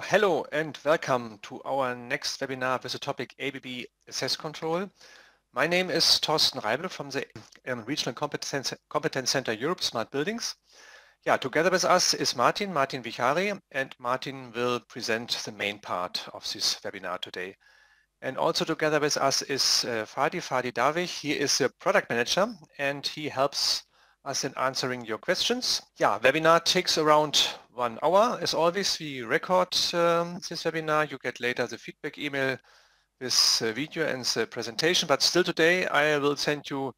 Hello and welcome to our next webinar with the topic ABB Access Control. My name is Torsten Reibel from the um, Regional Competence, Competence, Center Europe Smart Buildings. Yeah, together with us is Martin, Martin Vichari, and Martin will present the main part of this webinar today. And also together with us is uh, Fadi, Fadi Davich. He is a product manager and he helps us in answering your questions. Yeah, webinar takes around one hour. As always, we record um, this webinar. You get later the feedback email with video and the presentation, but still today I will send you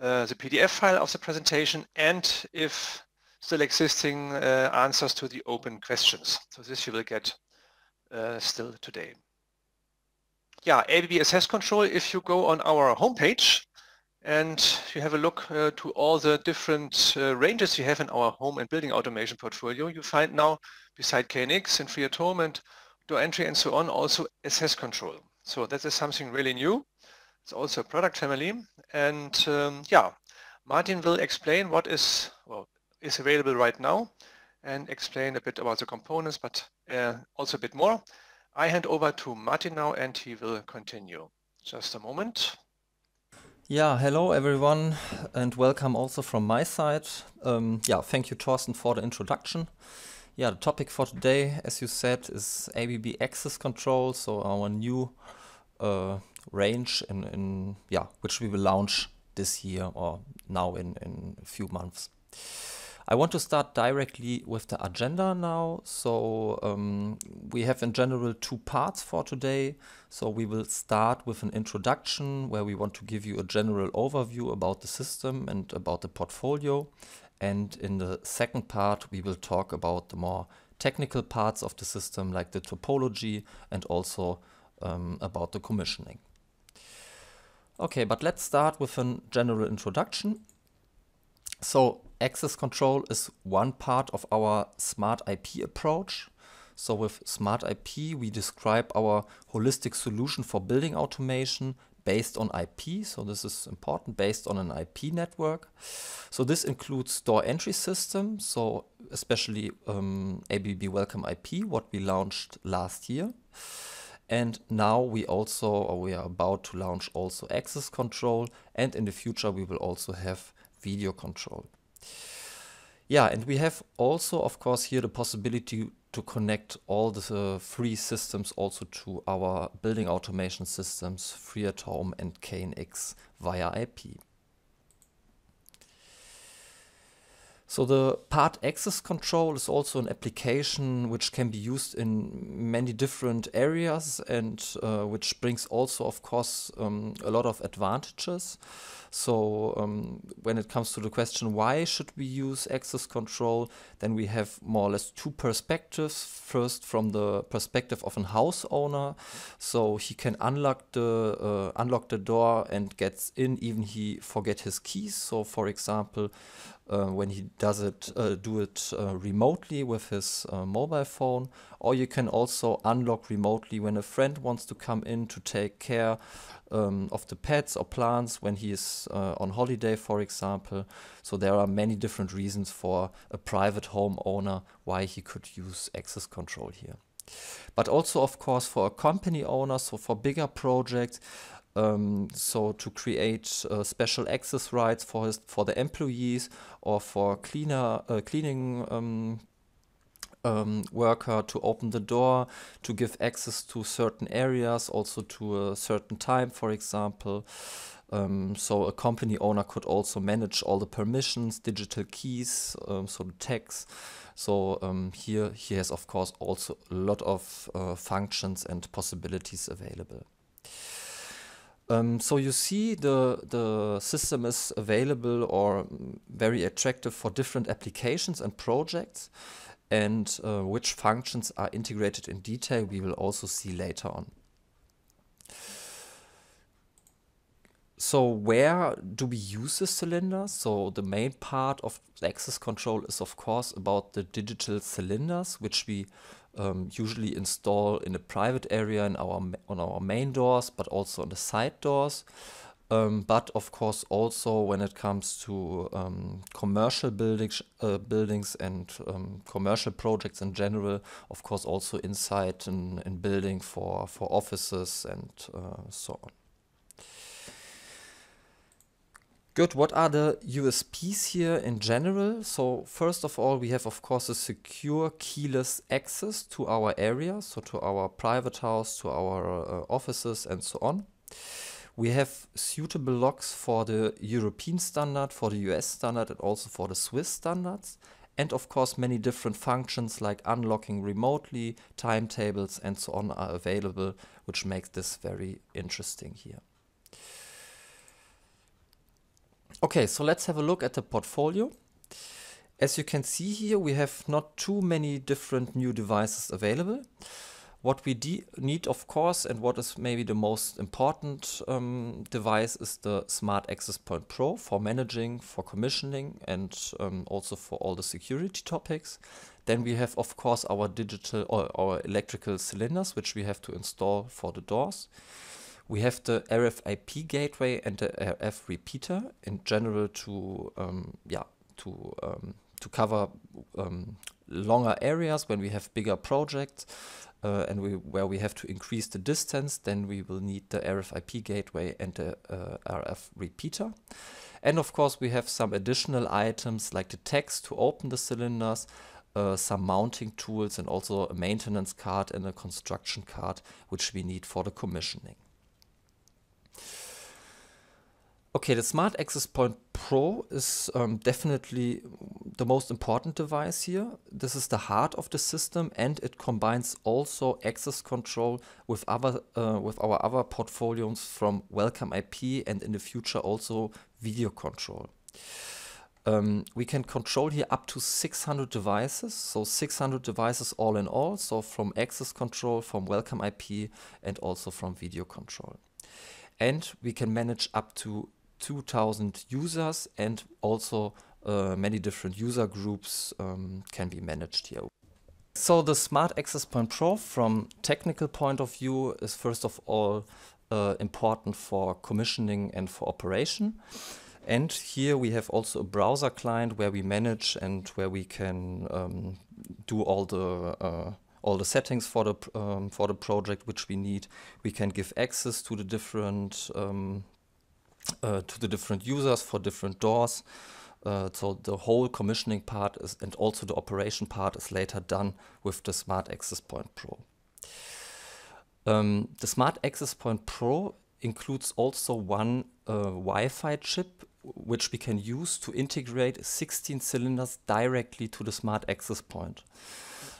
uh, the PDF file of the presentation and if still existing uh, answers to the open questions. So this you will get uh, still today. Yeah, ABB Assess Control, if you go on our homepage, and you have a look uh, to all the different uh, ranges we have in our home and building automation portfolio. You find now, beside KNX and free at and door entry and so on, also access control. So that is something really new. It's also a product family. And um, yeah, Martin will explain what is, well, is available right now and explain a bit about the components, but uh, also a bit more. I hand over to Martin now and he will continue. Just a moment. Yeah, hello everyone, and welcome also from my side. Um, yeah, thank you, Thorsten, for the introduction. Yeah, the topic for today, as you said, is ABB access control, so our new uh, range in, in yeah, which we will launch this year or now in in a few months. I want to start directly with the agenda now. So um, we have in general two parts for today. So we will start with an introduction where we want to give you a general overview about the system and about the portfolio. And in the second part, we will talk about the more technical parts of the system like the topology and also um, about the commissioning. Okay, but let's start with a general introduction. So access control is one part of our smart IP approach. So with smart IP, we describe our holistic solution for building automation based on IP. So this is important, based on an IP network. So this includes door entry system. So especially um, ABB Welcome IP, what we launched last year. And now we also, or we are about to launch also access control. And in the future, we will also have video control. Yeah, and we have also, of course, here the possibility to connect all the uh, three systems also to our building automation systems, Free at Home and KNX via IP. So the part access control is also an application which can be used in many different areas and uh, which brings also, of course, um, a lot of advantages. So um, when it comes to the question, why should we use access control? Then we have more or less two perspectives. First, from the perspective of an house owner, so he can unlock the uh, unlock the door and gets in, even he forget his keys. So, for example, uh, when he does it, uh, do it uh, remotely with his uh, mobile phone, or you can also unlock remotely when a friend wants to come in to take care um, of the pets or plants when he is uh, on holiday, for example. So there are many different reasons for a private homeowner why he could use access control here but also of course for a company owner so for bigger projects um, so to create uh, special access rights for his, for the employees or for cleaner uh, cleaning um, um, worker to open the door to give access to certain areas also to a certain time for example um, so a company owner could also manage all the permissions digital keys um, so the tags so um, here he has of course also a lot of uh, functions and possibilities available um, so you see the, the system is available or very attractive for different applications and projects and uh, which functions are integrated in detail we will also see later on. So where do we use the cylinder? So the main part of access control is of course about the digital cylinders which we um, usually install in a private area in our on our main doors, but also on the side doors. Um, but of course, also when it comes to um, commercial buildings, uh, buildings and um, commercial projects in general, of course, also inside in, in building for for offices and uh, so on. Good. What are the USPs here in general? So first of all, we have, of course, a secure keyless access to our area, so to our private house, to our uh, offices and so on. We have suitable locks for the European standard, for the US standard and also for the Swiss standards. And of course, many different functions like unlocking remotely, timetables and so on are available, which makes this very interesting here. Okay, so let's have a look at the portfolio. As you can see here, we have not too many different new devices available. What we need, of course, and what is maybe the most important um, device is the Smart Access Point Pro for managing, for commissioning, and um, also for all the security topics. Then we have, of course, our digital or our electrical cylinders, which we have to install for the doors we have the RFIP gateway and the RF repeater in general to um, yeah to um, to cover um, longer areas when we have bigger projects uh, and we where we have to increase the distance then we will need the RFIP gateway and the uh, RF repeater and of course we have some additional items like the text to open the cylinders uh, some mounting tools and also a maintenance card and a construction card which we need for the commissioning. Okay, the Smart Access Point Pro is um, definitely the most important device here. This is the heart of the system and it combines also access control with other uh, with our other portfolios from Welcome IP and in the future also video control. Um, we can control here up to 600 devices, so 600 devices all in all, so from access control, from Welcome IP and also from video control and we can manage up to 2,000 users and also uh, many different user groups um, can be managed here. So the Smart Access Point Pro from technical point of view is first of all uh, important for commissioning and for operation. And here we have also a browser client where we manage and where we can um, do all the uh, all the settings for the um, for the project which we need. We can give access to the different um, uh, to the different users for different doors. Uh, so the whole commissioning part is, and also the operation part is later done with the Smart Access Point Pro. Um, the Smart Access Point Pro includes also one uh, Wi-Fi chip which we can use to integrate 16 cylinders directly to the Smart Access Point.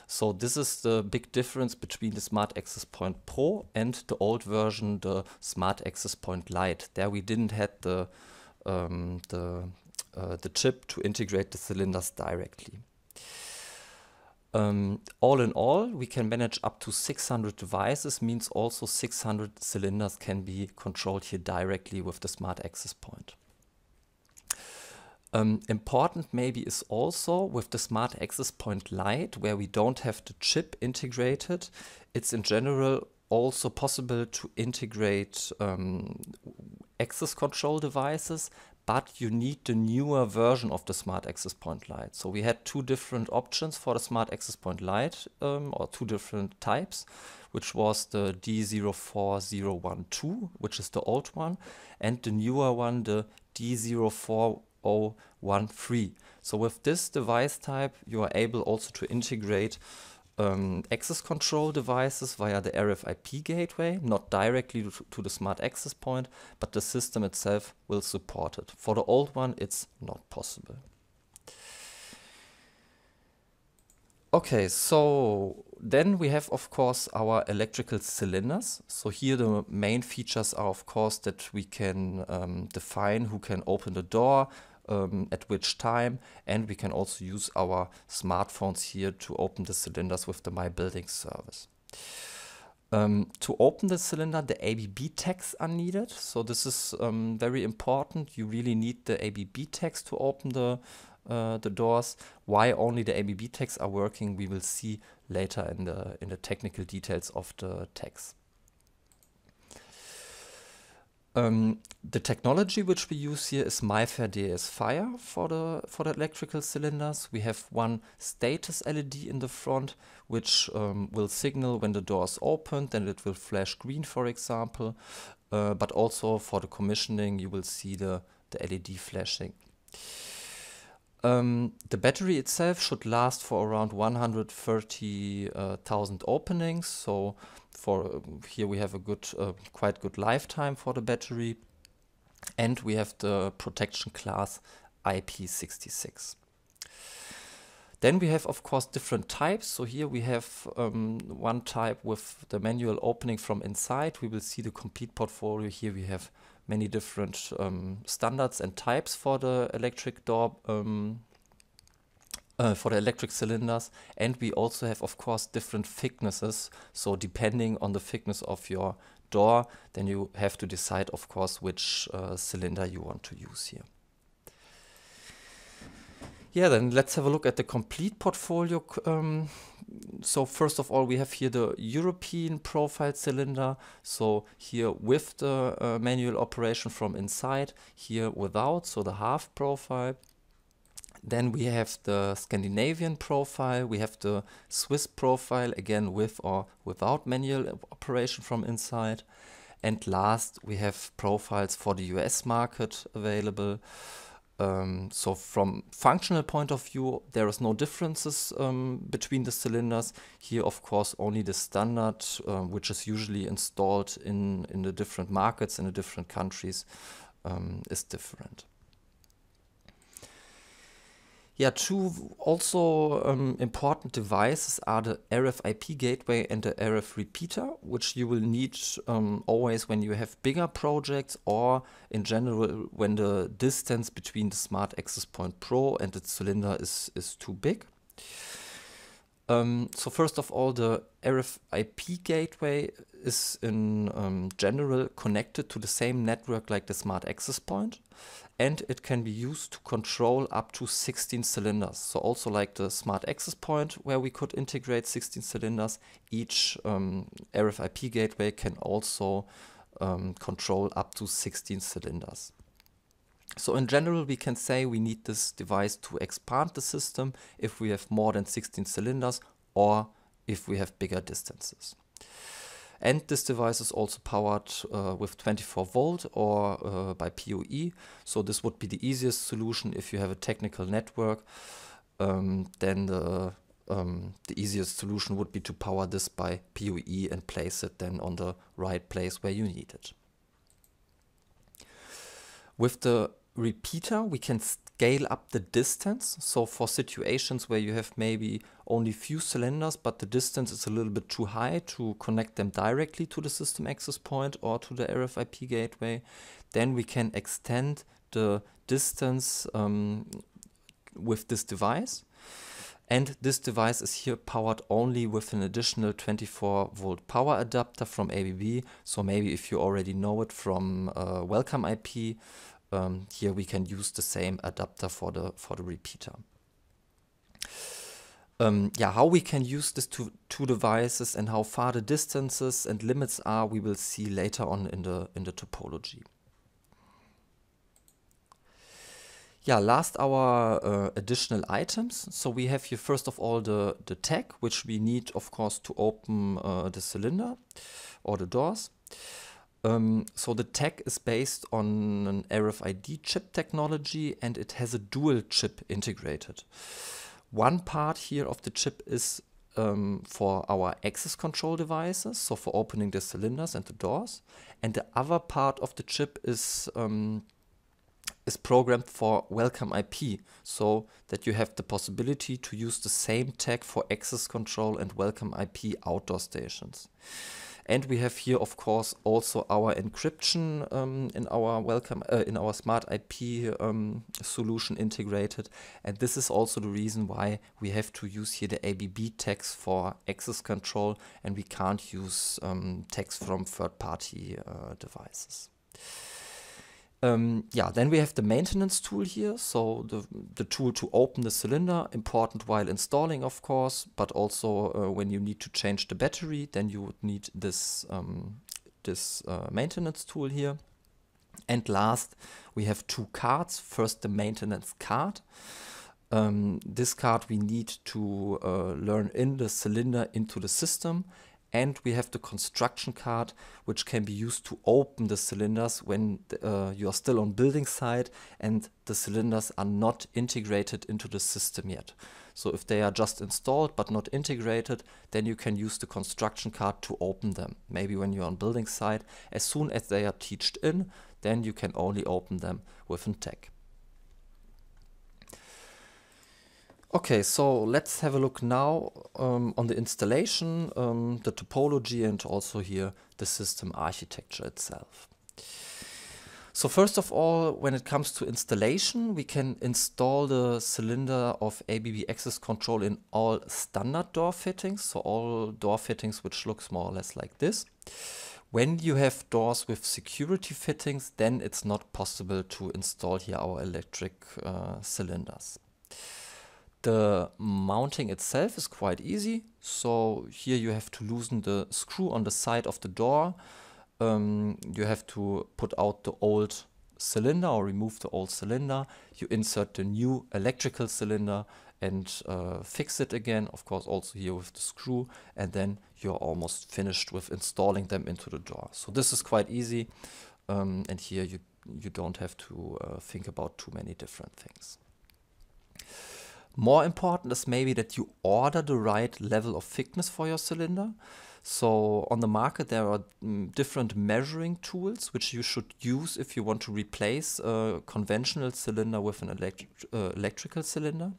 So this is the big difference between the Smart Access Point Pro and the old version, the Smart Access Point Lite. There we didn't had the um, the uh, the chip to integrate the cylinders directly. Um, all in all, we can manage up to 600 devices, means also 600 cylinders can be controlled here directly with the smart access point. Um, important maybe is also with the Smart Access Point light, where we don't have the chip integrated, it's in general also possible to integrate um, access control devices, but you need the newer version of the Smart Access Point light. So we had two different options for the Smart Access Point light, um, or two different types, which was the D04012, which is the old one, and the newer one, the D04012 013. So with this device type, you are able also to integrate um, access control devices via the RFIP gateway, not directly to, to the smart access point, but the system itself will support it. For the old one, it's not possible. Okay, so then we have, of course, our electrical cylinders. So here the main features are, of course, that we can um, define who can open the door, um, at which time. And we can also use our smartphones here to open the cylinders with the My Building service. Um, to open the cylinder, the ABB tags are needed. So this is um, very important. You really need the ABB tags to open the, uh, the doors. Why only the ABB tags are working, we will see later in the, in the technical details of the tags. Um, the technology which we use here is MyFair DS Fire for the for the electrical cylinders. We have one status LED in the front, which um, will signal when the door is opened, and it will flash green, for example. Uh, but also for the commissioning, you will see the the LED flashing. Um, the battery itself should last for around 130,000 uh, openings, so for uh, here we have a good, uh, quite good lifetime for the battery. And we have the protection class IP66. Then we have, of course, different types. So here we have um, one type with the manual opening from inside. We will see the complete portfolio. Here we have many different um, standards and types for the electric door um, uh, for the electric cylinders and we also have of course different thicknesses so depending on the thickness of your door then you have to decide of course which uh, cylinder you want to use here. Yeah, then let's have a look at the complete portfolio. Um, so first of all, we have here the European profile cylinder. So here with the uh, manual operation from inside, here without, so the half profile. Then we have the Scandinavian profile, we have the Swiss profile, again with or without manual operation from inside. And last, we have profiles for the US market available. Um, so from functional point of view, there is no differences um, between the cylinders. Here, of course, only the standard, um, which is usually installed in, in the different markets, in the different countries, um, is different. Yeah, two also um, important devices are the RFIP gateway and the RF repeater, which you will need um, always when you have bigger projects or in general when the distance between the Smart Access Point Pro and its cylinder is, is too big. Um, so first of all, the RFIP gateway is in um, general connected to the same network like the smart access point and it can be used to control up to 16 cylinders. So also like the smart access point where we could integrate 16 cylinders, each um, RFIP gateway can also um, control up to 16 cylinders. So in general, we can say we need this device to expand the system if we have more than 16 cylinders or if we have bigger distances. And this device is also powered uh, with 24 volt or uh, by PoE. So this would be the easiest solution if you have a technical network. Um, then the, um, the easiest solution would be to power this by PoE and place it then on the right place where you need it. With the repeater, we can scale up the distance. So for situations where you have maybe only few cylinders, but the distance is a little bit too high to connect them directly to the system access point or to the RFIP gateway, then we can extend the distance um, with this device and this device is here powered only with an additional 24 volt power adapter from ABB so maybe if you already know it from uh, welcome IP um, here we can use the same adapter for the for the repeater um, yeah, how we can use these two, two devices and how far the distances and limits are, we will see later on in the in the topology. yeah, last our uh, additional items. So we have here first of all the, the tag, which we need of course to open uh, the cylinder or the doors. Um, so the tag is based on an RFID chip technology and it has a dual chip integrated. One part here of the chip is um, for our access control devices, so for opening the cylinders and the doors. And the other part of the chip is um, is programmed for welcome IP so that you have the possibility to use the same tag for access control and welcome IP outdoor stations. And we have here, of course, also our encryption um, in our welcome uh, in our smart IP um, solution integrated. And this is also the reason why we have to use here the ABB tags for access control, and we can't use um, tags from third-party uh, devices. Um, ähm, yeah, then we have the maintenance tool here. So the, the tool to open the cylinder, important while installing, of course, but also uh, when you need to change the battery, then you would need this, um, this uh, maintenance tool here. And last, we have two cards. First, the maintenance card. Um, this card we need to uh, learn in the cylinder into the system and we have the construction card which can be used to open the cylinders when uh, you are still on building site and the cylinders are not integrated into the system yet. So if they are just installed but not integrated, then you can use the construction card to open them. Maybe when you're on building site, as soon as they are teached in, then you can only open them with a tag. Okay, so let's have a look now um, on the installation, um, the topology and also here the system architecture itself. So first of all, when it comes to installation, we can install the cylinder of ABB access control in all standard door fittings, so all door fittings which looks more or less like this. When you have doors with security fittings, then it's not possible to install here our electric uh, cylinders. The mounting itself is quite easy. So here you have to loosen the screw on the side of the door. Um, you have to put out the old cylinder or remove the old cylinder. You insert the new electrical cylinder and uh, fix it again. Of course, also here with the screw. And then you're almost finished with installing them into the door. So this is quite easy. Um, and here you, you don't have to uh, think about too many different things. More important is maybe that you order the right level of thickness for your cylinder. So on the market, there are mm, different measuring tools which you should use if you want to replace a conventional cylinder with an electric, uh, electrical cylinder.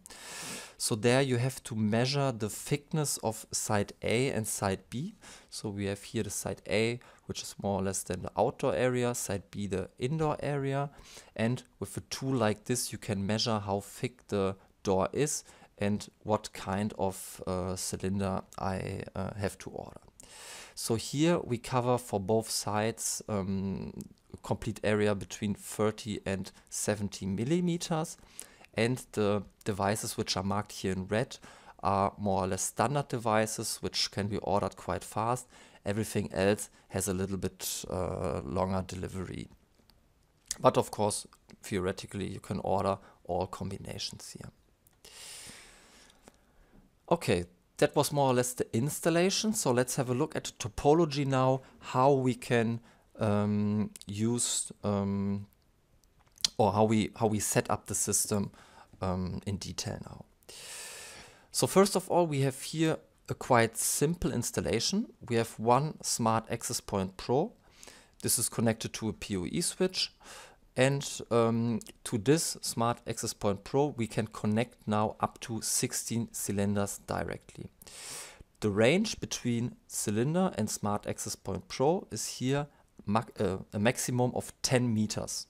So there you have to measure the thickness of side A and side B. So we have here the side A, which is more or less than the outdoor area, side B the indoor area. And with a tool like this, you can measure how thick the door is and what kind of uh, cylinder I uh, have to order. So here we cover for both sides um, complete area between 30 and 70 millimeters and the devices which are marked here in red are more or less standard devices which can be ordered quite fast. Everything else has a little bit uh, longer delivery. But of course, theoretically, you can order all combinations here. Okay, that was more or less the installation. So let's have a look at topology now, how we can um, use um, or how we how we set up the system um, in detail now. So first of all, we have here a quite simple installation. We have one Smart Access Point Pro. This is connected to a PoE switch. And um, to this Smart Access Point Pro, we can connect now up to 16 cylinders directly. The range between cylinder and Smart Access Point Pro is here uh, a maximum of 10 meters.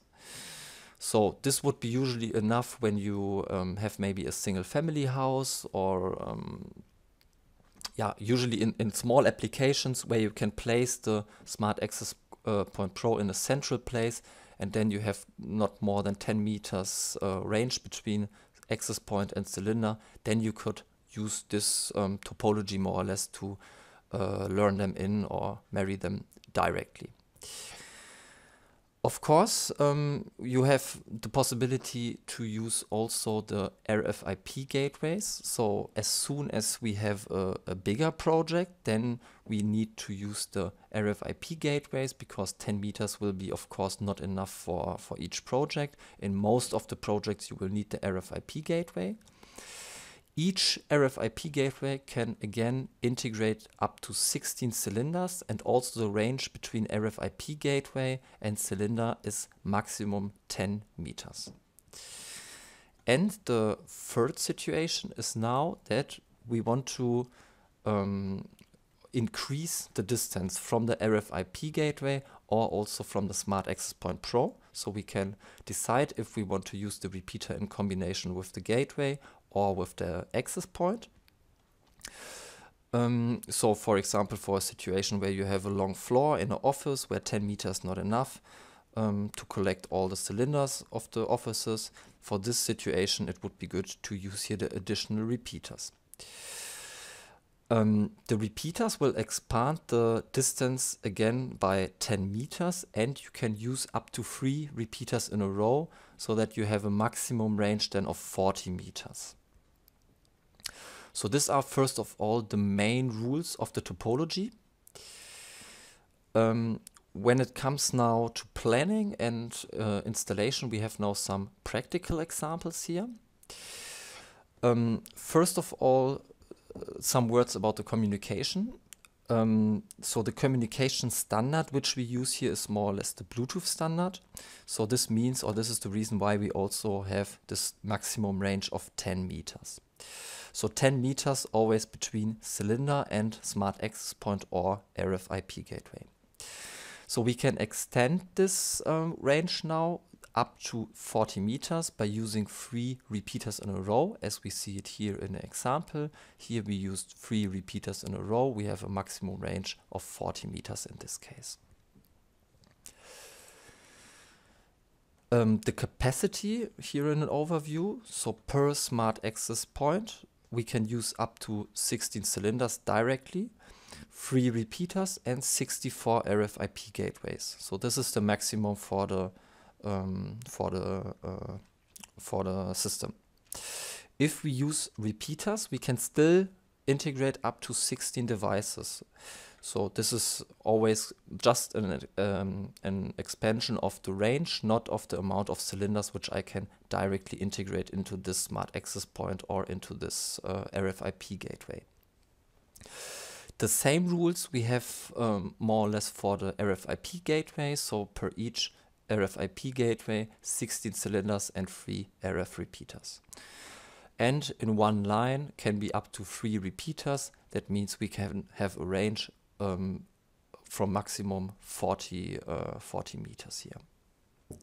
So this would be usually enough when you um, have maybe a single family house or um, yeah, usually in, in small applications where you can place the Smart Access uh, Point Pro in a central place and then you have not more than 10 meters uh, range between access point and cylinder, then you could use this um, topology more or less to uh, learn them in or marry them directly. Of course, um, you have the possibility to use also the RFIP gateways. So as soon as we have a, a bigger project, then we need to use the RFIP gateways because 10 meters will be, of course, not enough for, for each project. In most of the projects, you will need the RFIP gateway. Each RFIP gateway can again integrate up to 16 cylinders and also the range between RFIP gateway and cylinder is maximum 10 meters. And the third situation is now that we want to um, increase the distance from the RFIP gateway or also from the Smart Access Point Pro. So we can decide if we want to use the repeater in combination with the gateway or with the access point. Um, so for example, for a situation where you have a long floor in an office where 10 meters not enough um, to collect all the cylinders of the offices, for this situation it would be good to use here the additional repeaters. Um, the repeaters will expand the distance again by 10 meters and you can use up to three repeaters in a row so that you have a maximum range then of 40 meters. So these are first of all the main rules of the topology. Um, when it comes now to planning and uh, installation, we have now some practical examples here. Um, first of all, some words about the communication. Um, so the communication standard which we use here is more or less the Bluetooth standard. So this means, or this is the reason why we also have this maximum range of 10 meters. So 10 meters always between cylinder and smart access point or RFIP gateway. So we can extend this um, range now up to 40 meters by using three repeaters in a row as we see it here in the example. Here we used three repeaters in a row. We have a maximum range of 40 meters in this case. Um, the capacity here in an overview, so per smart access point, we can use up to 16 cylinders directly, three repeaters and 64 RFIP gateways. So this is the maximum for the um, for the uh, for the system. If we use repeaters, we can still integrate up to 16 devices. So this is always just an, um, an expansion of the range, not of the amount of cylinders which I can directly integrate into this smart access point or into this uh, RFIP gateway. The same rules we have um, more or less for the RFIP gateway, so per each RFIP gateway, 16 cylinders and 3 RF repeaters. And in one line can be up to 3 repeaters. That means we can have a range um, from maximum 40, uh, 40 meters here.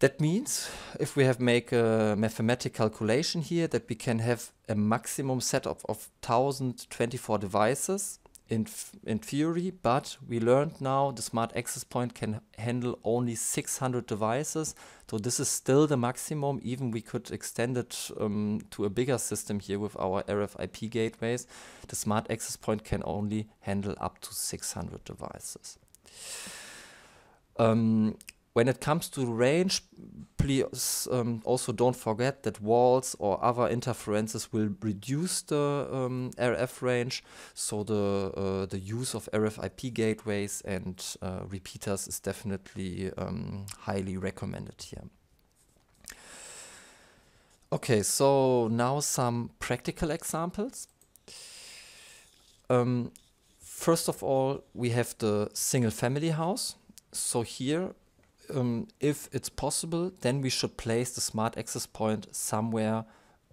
That means if we have make a mathematical calculation here that we can have a maximum setup of 1024 devices in, in theory, but we learned now the smart access point can handle only 600 devices. So this is still the maximum, even we could extend it um, to a bigger system here with our RFIP gateways. The smart access point can only handle up to 600 devices. Um, when it comes to range, please um, also don't forget that walls or other interferences will reduce the um, RF range. So the uh, the use of RFIP gateways and uh, repeaters is definitely um, highly recommended here. Okay, so now some practical examples. Um, first of all, we have the single family house. So here um, if it's possible, then we should place the smart access point somewhere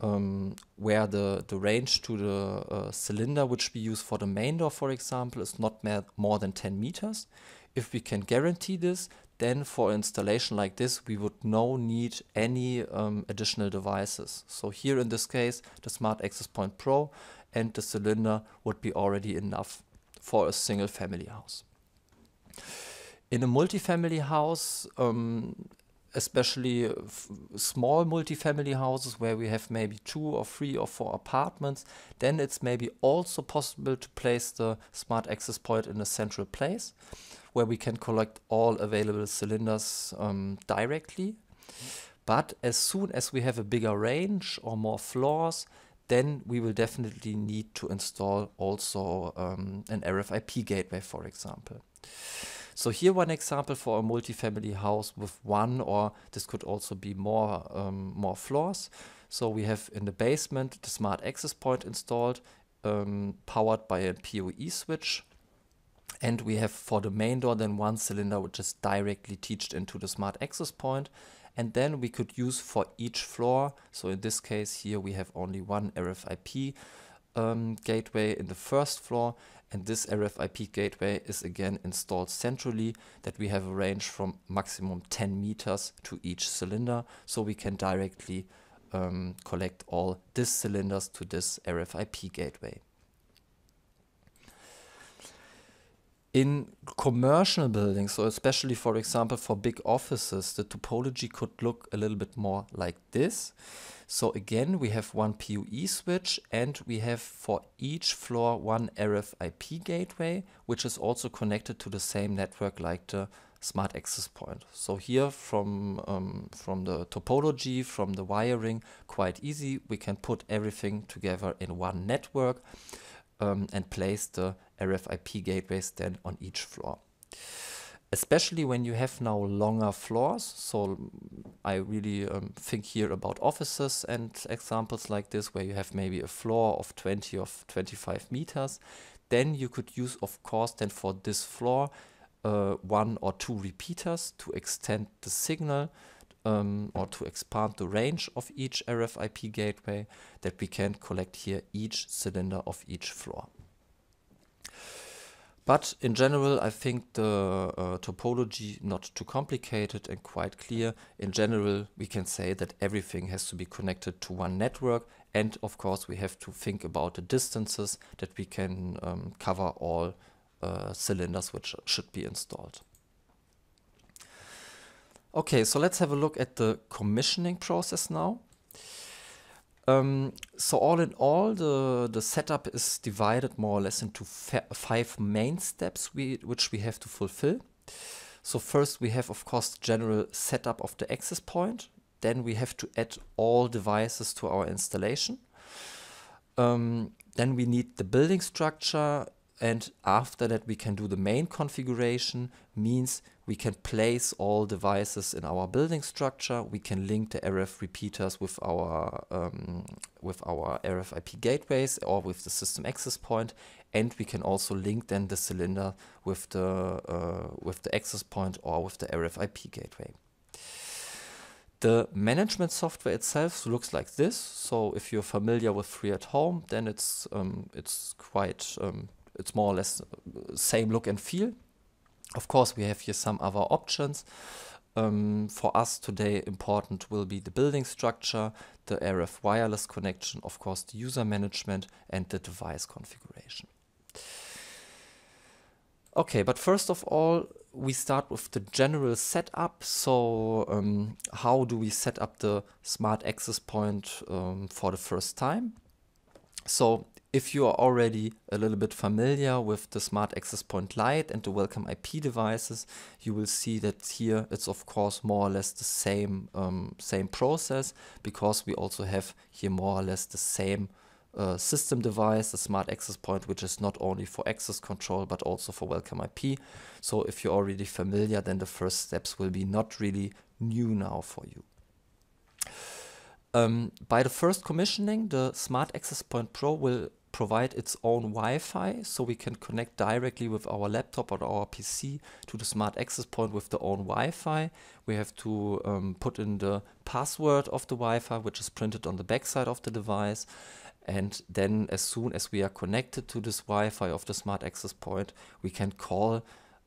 um, where the, the range to the uh, cylinder which we use for the main door, for example, is not more than 10 meters. If we can guarantee this, then for installation like this, we would no need any um, additional devices. So here in this case, the Smart Access Point Pro and the cylinder would be already enough for a single family house in a multifamily house, um, especially small multifamily houses where we have maybe two or three or four apartments, then it's maybe also possible to place the smart access point in a central place where we can collect all available cylinders um, directly. But as soon as we have a bigger range or more floors, then we will definitely need to install also um, an RFIP gateway, for example. So here one example for a multifamily house with one or this could also be more, um, more floors. So we have in the basement the smart access point installed, um, powered by a PoE switch. And we have for the main door then one cylinder which is directly teached into the smart access point. And then we could use for each floor, so in this case here we have only one RFIP um, gateway in the first floor and this RFIP gateway is again installed centrally that we have a range from maximum 10 meters to each cylinder so we can directly um, collect all these cylinders to this RFIP gateway. in commercial buildings, so especially, for example, for big offices, the topology could look a little bit more like this. So again, we have one PoE switch and we have for each floor one RFIP gateway, which is also connected to the same network like the smart access point. So here from, um, from the topology, from the wiring, quite easy. We can put everything together in one network um, and place the RFIP gateways then on each floor. Especially when you have now longer floors, so I really um, think here about offices and examples like this where you have maybe a floor of 20 or 25 meters, then you could use of course then for this floor uh, one or two repeaters to extend the signal um, or to expand the range of each RFIP gateway that we can collect here each cylinder of each floor. But in general, I think the uh, topology not too complicated and quite clear. In general, we can say that everything has to be connected to one network. And of course, we have to think about the distances that we can um, cover all uh, cylinders which should be installed. Okay, so let's have a look at the commissioning process now. Um, so all in all, the, the setup is divided more or less into five main steps we, which we have to fulfill. So first we have, of course, the general setup of the access point. Then we have to add all devices to our installation. Um, then we need the building structure and after that we can do the main configuration means we can place all devices in our building structure we can link the RF repeaters with our um, with our RFIP gateways or with the system access point and we can also link then the cylinder with the uh, with the access point or with the RFIP gateway the management software itself looks like this so if you're familiar with free at home then it's um, it's quite um, it's more or less uh, same look and feel. Of course, we have here some other options. Um, for us today, important will be the building structure, the RF wireless connection, of course, the user management, and the device configuration. Okay, but first of all, we start with the general setup. So, um, how do we set up the smart access point um, for the first time? So, if you are already a little bit familiar with the Smart Access Point Lite and the Welcome IP devices, you will see that here it's of course more or less the same, um, same process because we also have here more or less the same uh, system device, the smart access point, which is not only for access control, but also for welcome IP. So if you're already familiar, then the first steps will be not really new now for you. Um, by the first commissioning, the Smart Access Point Pro will provide its own Wi-Fi so we can connect directly with our laptop or our PC to the smart access point with the own Wi-Fi. We have to um, put in the password of the Wi-Fi which is printed on the backside of the device and then as soon as we are connected to this Wi-Fi of the smart access point we can call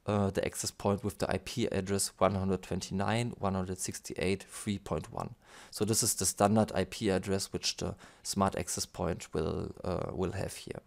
uh, the access point with the IP address 129.168.3.1. So this is the standard IP address which the smart access point will uh, will have here.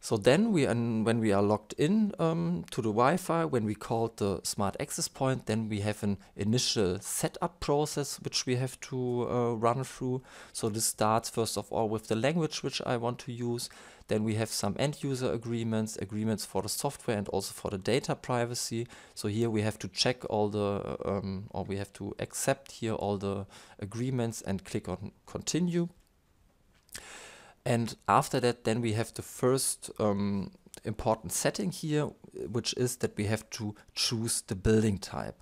So then we when we are logged in um, to the Wi-Fi, when we call the smart access point, then we have an initial setup process which we have to uh, run through. So this starts first of all with the language which I want to use then we have some end user agreements, agreements for the software and also for the data privacy. So here we have to check all the, uh, um, or we have to accept here all the agreements and click on continue. And after that, then we have the first um, important setting here, which is that we have to choose the building type.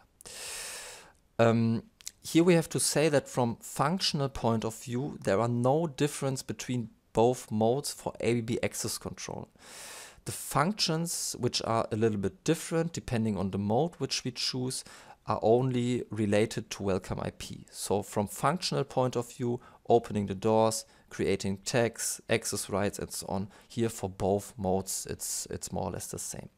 Um, here we have to say that from functional point of view, there are no difference between both modes for ABB access control. The functions, which are a little bit different depending on the mode which we choose, are only related to welcome IP. So from functional point of view, opening the doors, creating tags, access rights, and so on. Here for both modes, it's, it's more or less the same.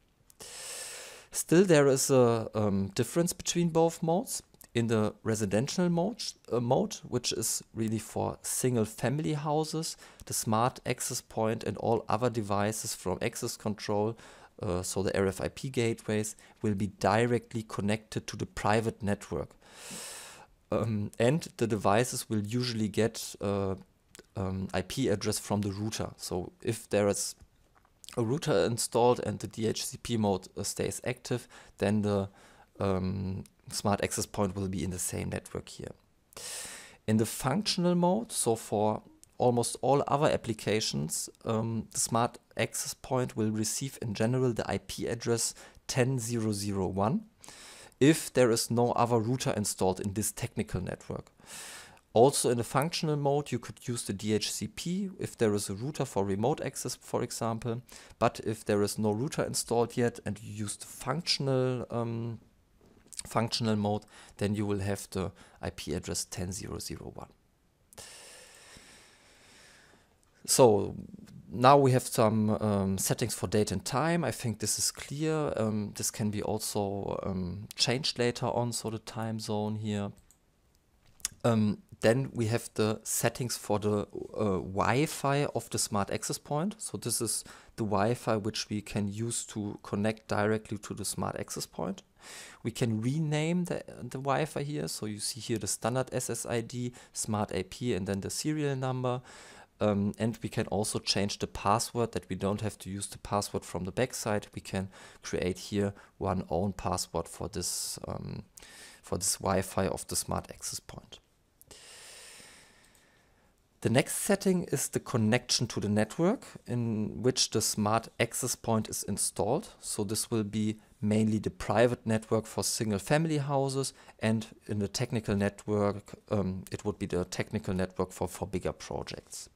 Still, there is a um, difference between both modes in the residential mode, uh, mode, which is really for single family houses, the smart access point and all other devices from access control, uh, so the RFIP gateways, will be directly connected to the private network. Um, and the devices will usually get uh, um, IP address from the router. So if there is a router installed and the DHCP mode uh, stays active, then the um, smart access point will be in the same network here. In the functional mode, so for almost all other applications, um, the smart access point will receive in general the IP address 10001 if there is no other router installed in this technical network. Also in the functional mode, you could use the DHCP if there is a router for remote access, for example. But if there is no router installed yet and you use the functional um, functional mode, then you will have the IP address 10.0.0.1. So now we have some um, settings for date and time. I think this is clear. Um, this can be also um, changed later on, so the time zone here. Um, then we have the settings for the uh, Wi-Fi of the smart access point. So this is the Wi-Fi which we can use to connect directly to the smart access point. We can rename the, the Wi-Fi here. So you see here the standard SSID, smart AP, and then the serial number. Um, and we can also change the password that we don't have to use the password from the backside. We can create here one own password for this um, for this Wi-Fi of the smart access point. The next setting is the connection to the network in which the smart access point is installed. So this will be mainly the private network for single family houses and in the technical network um, it would be the technical network for, for bigger projects.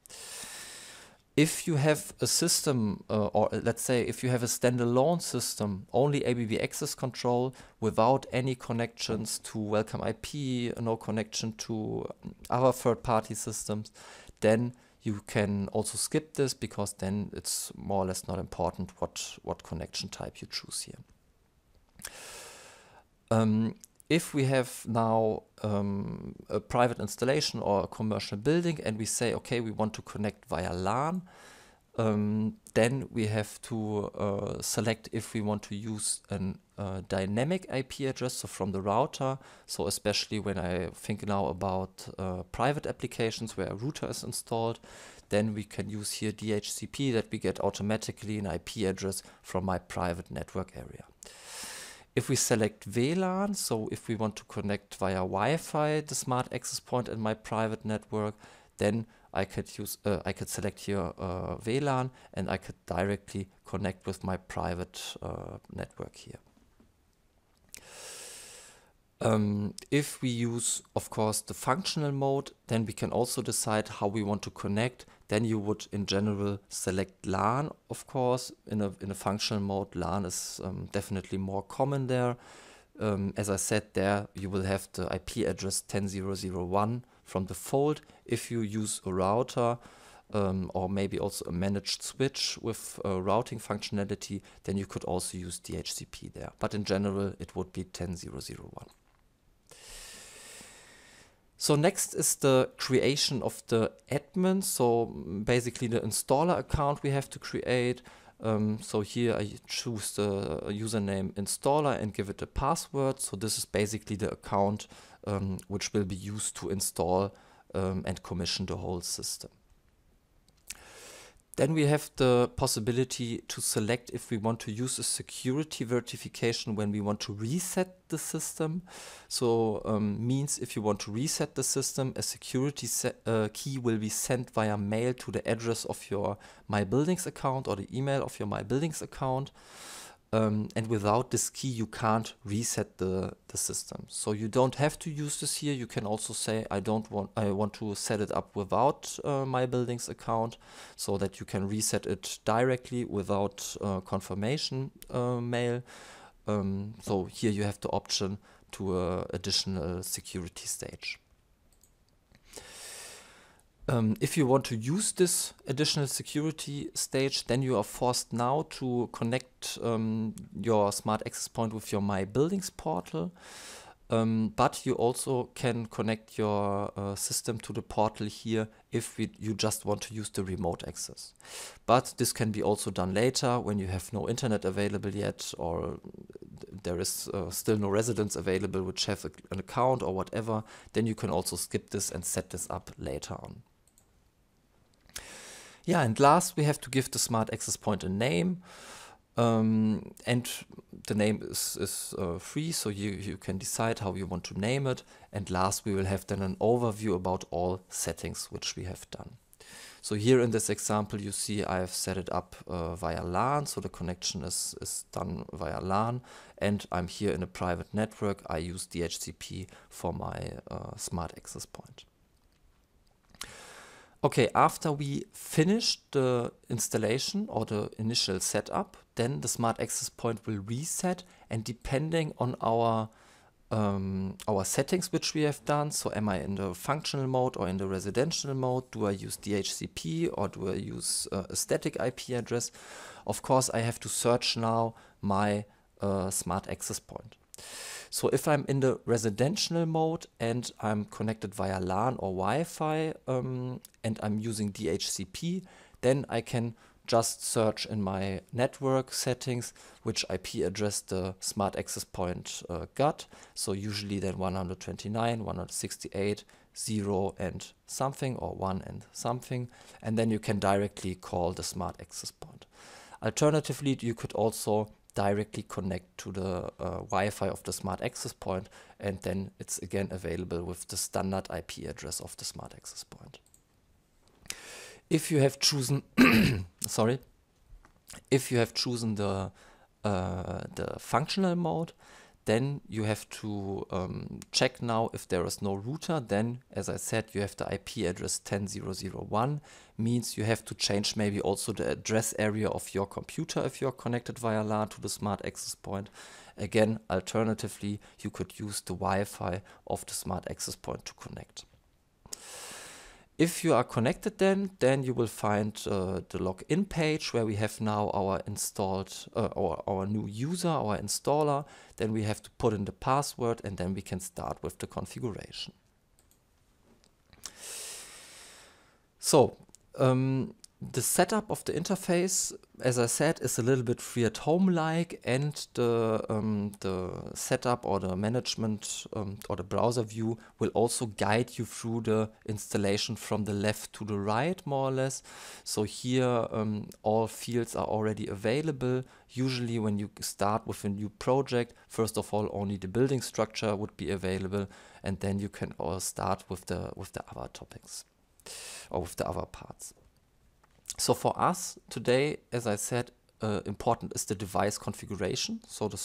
If you have a system uh, or let's say if you have a standalone system only ABB access control without any connections to welcome IP no connection to other third-party systems then you can also skip this because then it's more or less not important what, what connection type you choose here. Um, if we have now um, a private installation or a commercial building and we say, okay, we want to connect via LAN, um, then we have to uh, select if we want to use a uh, dynamic IP address, so from the router. So especially when I think now about uh, private applications where a router is installed, then we can use here DHCP that we get automatically an IP address from my private network area. If we select VLAN, so if we want to connect via Wi-Fi the smart access point in my private network, then I could use uh, I could select here uh, VLAN and I could directly connect with my private uh, network here. Um, if we use, of course, the functional mode, then we can also decide how we want to connect then you would in general select LAN, of course. In a, in a functional mode, LAN is um, definitely more common there. Um, as I said there, you will have the IP address 10.0.0.1 from the fold. If you use a router um, or maybe also a managed switch with uh, routing functionality, then you could also use DHCP there. But in general, it would be 10.0.0.1. So next is the creation of the admin. So basically the installer account we have to create. Um, so here I choose the username installer and give it a password. So this is basically the account um, which will be used to install um, and commission the whole system. Then we have the possibility to select if we want to use a security verification when we want to reset the system. So um, means if you want to reset the system, a security uh, key will be sent via mail to the address of your My Buildings account or the email of your My Buildings account um, and without this key you can't reset the, the system. So you don't have to use this here. You can also say I don't want I want to set it up without uh, my buildings account so that you can reset it directly without uh, confirmation uh, mail. Um, so here you have the option to uh, additional security stage um, if you want to use this additional security stage, then you are forced now to connect um, your smart access point with your My Buildings portal. Um, but you also can connect your uh, system to the portal here if we, you just want to use the remote access. But this can be also done later when you have no internet available yet or there is uh, still no residents available which have a, an account or whatever. Then you can also skip this and set this up later on. Yeah, and last we have to give the smart access point a name. Um, and the name is, is uh, free, so you, you can decide how you want to name it. And last, we will have then an overview about all settings which we have done. So here in this example, you see I have set it up uh, via LAN, so the connection is, is done via LAN. And I'm here in a private network. I use DHCP for my uh, smart access point. Okay, after we finished the installation or the initial setup, then the smart access point will reset and depending on our um, our settings which we have done, so am I in the functional mode or in the residential mode, do I use DHCP or do I use uh, a static IP address, of course I have to search now my uh, smart access point. So if I'm in the residential mode and I'm connected via LAN or Wi-Fi um, and I'm using DHCP, then I can just search in my network settings which IP address the smart access point uh, got. So usually then 129, 168, 0 and something or 1 and something. And then you can directly call the smart access point. Alternatively, you could also directly connect to the uh, Wi-Fi of the smart access point and then it's again available with the standard IP address of the smart access point. If you have chosen, sorry, if you have chosen the uh, the functional mode, then you have to um, check now if there is no router. Then, as I said, you have the IP address 10001 means you have to change maybe also the address area of your computer if you're connected via LAN to the smart access point. Again, alternatively, you could use the Wi-Fi of the smart access point to connect. If you are connected then, then you will find uh, the login page where we have now our installed uh, or our new user, our installer. Then we have to put in the password and then we can start with the configuration. So um, the setup of the interface, as I said, is a little bit free at home like, and the um, the setup or the management um, or the browser view will also guide you through the installation from the left to the right, more or less. So here, um, all fields are already available. Usually, when you start with a new project, first of all, only the building structure would be available, and then you can all start with the with the other topics or with the other parts. So for us today, as I said, uh, important is the device configuration. So the,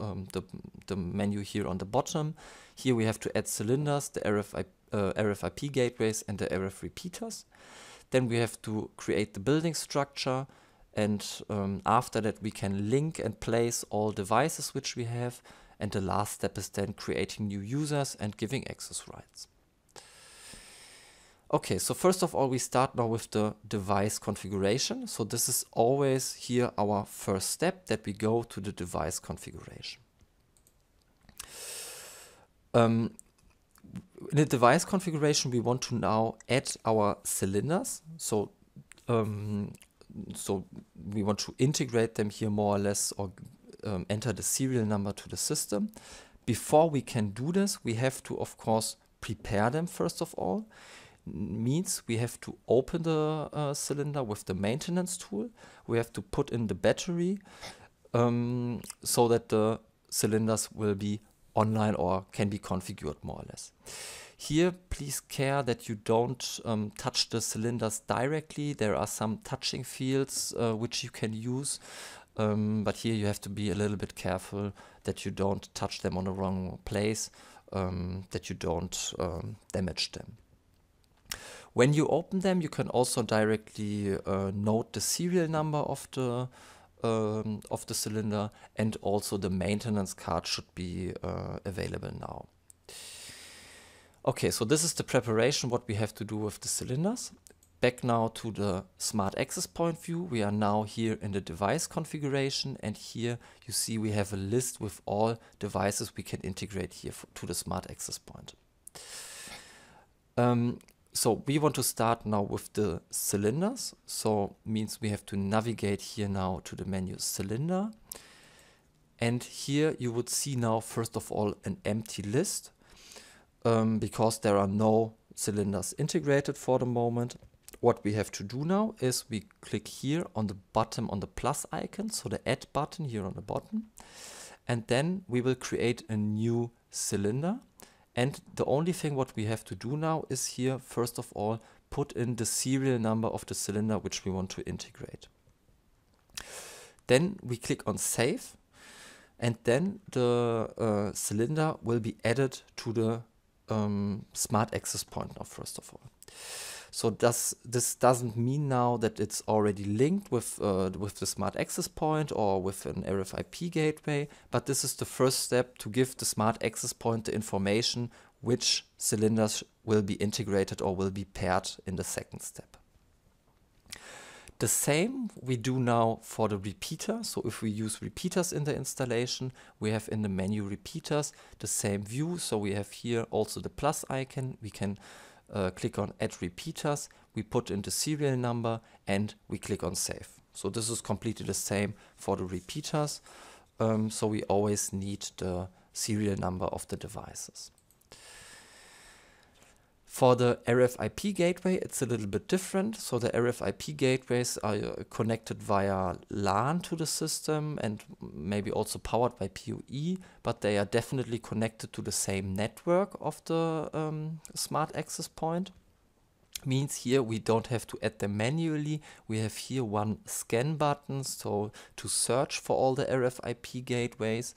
um, the, the, menu here on the bottom. Here we have to add cylinders, the RFI, uh, RFIP gateways and the RF repeaters. Then we have to create the building structure and um, after that we can link and place all devices which we have and the last step is then creating new users and giving access rights. Okay, so first of all, we start now with the device configuration. So this is always here our first step that we go to the device configuration. Um, in the device configuration, we want to now add our cylinders. So, um, so we want to integrate them here more or less or um, enter the serial number to the system. Before we can do this, we have to, of course, prepare them first of all means we have to open the uh, cylinder with the maintenance tool. We have to put in the battery um, so that the cylinders will be online or can be configured more or less. Here, please care that you don't um, touch the cylinders directly. There are some touching fields uh, which you can use, um, but here you have to be a little bit careful that you don't touch them on the wrong place, um, that you don't um, damage them. When you open them, you can also directly uh, note the serial number of the um, of the cylinder and also the maintenance card should be uh, available now. Okay, so this is the preparation, what we have to do with the cylinders. Back now to the smart access point view. We are now here in the device configuration and here you see we have a list with all devices we can integrate here to the smart access point. Um, so we want to start now with the cylinders. So means we have to navigate here now to the menu cylinder. And here you would see now, first of all, an empty list um, because there are no cylinders integrated for the moment. What we have to do now is we click here on the bottom on the plus icon, so the add button here on the bottom, and then we will create a new cylinder and the only thing what we have to do now is here, first of all, put in the serial number of the cylinder which we want to integrate. Then we click on save and then the uh, cylinder will be added to the um, smart access point now, first of all. So does this doesn't mean now that it's already linked with uh, with the smart access point or with an RFIP gateway, but this is the first step to give the smart access point the information which cylinders will be integrated or will be paired in the second step. The same we do now for the repeater. So if we use repeaters in the installation, we have in the menu repeaters the same view. So we have here also the plus icon. We can uh, click on add repeaters, we put in the serial number and we click on save. So this is completely the same for the repeaters. Um, so we always need the serial number of the devices. For the RFIP gateway, it's a little bit different. So the RFIP gateways are uh, connected via LAN to the system and maybe also powered by PoE, but they are definitely connected to the same network of the um, smart access point. Means here we don't have to add them manually. We have here one scan button, so to search for all the RFIP gateways.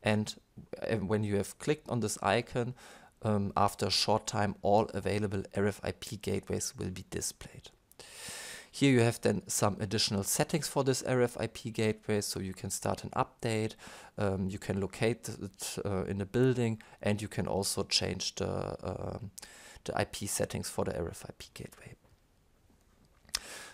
And uh, when you have clicked on this icon, um, after a short time all available RFIP gateways will be displayed. Here you have then some additional settings for this RFIP gateway, so you can start an update, um, you can locate it uh, in a building, and you can also change the, uh, the IP settings for the RFIP gateway.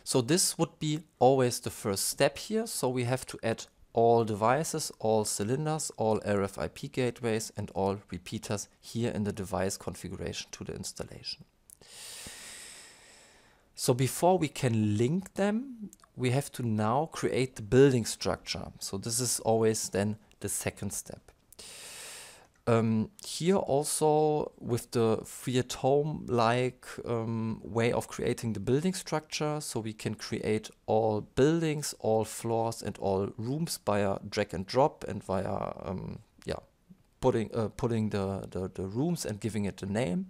So this would be always the first step here. So we have to add all devices, all cylinders, all RFIP gateways and all repeaters here in the device configuration to the installation. So before we can link them, we have to now create the building structure. So this is always then the second step. Um, here also with the home like um, way of creating the building structure, so we can create all buildings, all floors, and all rooms via drag and drop and via um, yeah putting uh, putting the, the, the rooms and giving it a name.